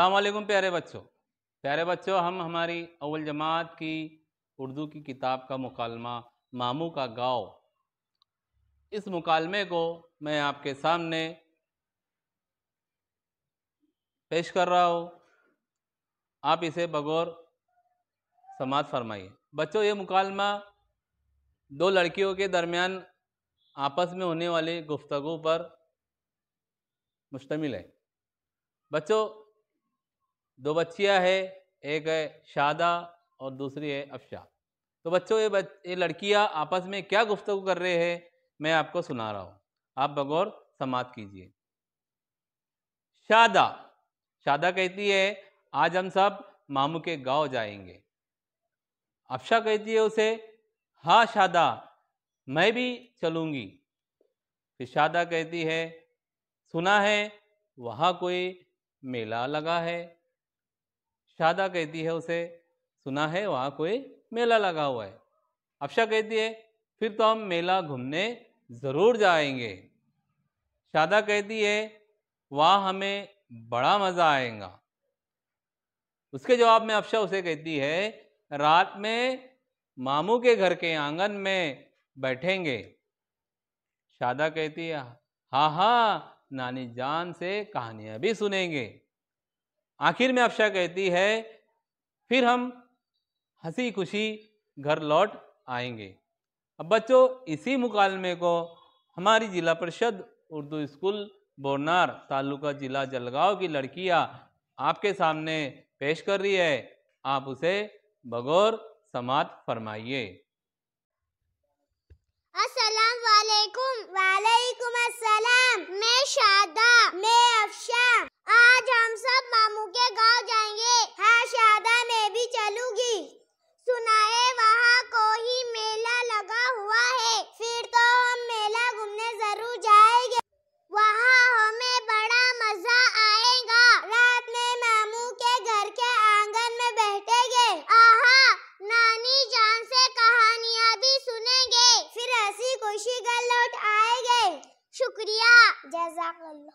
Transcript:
अल्लाम प्यारे बच्चों प्यारे बच्चों हम हमारी अव्वल जमात की उर्दू की किताब का मुकालमा मामू का गाँव इस मुकालमे को मैं आपके सामने पेश कर रहा हूँ आप इसे बगौर समाज फरमाइए बच्चों ये मुकालमा दो लड़कियों के दरमियान आपस में होने वाली गुफ्तु पर मुश्तमिल है बच्चों दो बच्चियाँ है एक है शादा और दूसरी है अफशा तो बच्चों ये बच ये लड़कियाँ आपस में क्या गुफ्तु कर रहे हैं मैं आपको सुना रहा हूँ आप बगौर समाप्त कीजिए शादा शादा कहती है आज हम सब मामू के गांव जाएंगे अफशा कहती है उसे हाँ शादा मैं भी चलूँगी फिर शादा कहती है सुना है वहाँ कोई मेला लगा है शादा कहती है उसे सुना है वहाँ कोई मेला लगा हुआ है अफशा कहती है फिर तो हम मेला घूमने ज़रूर जाएंगे शादा कहती है वहाँ हमें बड़ा मज़ा आएगा उसके जवाब में अफशा उसे कहती है रात में मामू के घर के आंगन में बैठेंगे शादा कहती है हाँ हाँ नानी जान से कहानियाँ भी सुनेंगे आखिर में अफशा कहती है फिर हम हंसी खुशी घर लौट आएंगे अब बच्चों इसी मुकालमे को हमारी जिला परिषद उर्दू स्कूल बोरनार तालुका जिला जलगांव की लड़कियां आपके सामने पेश कर रही है आप उसे बगौर समात फरमाइए 脏了呢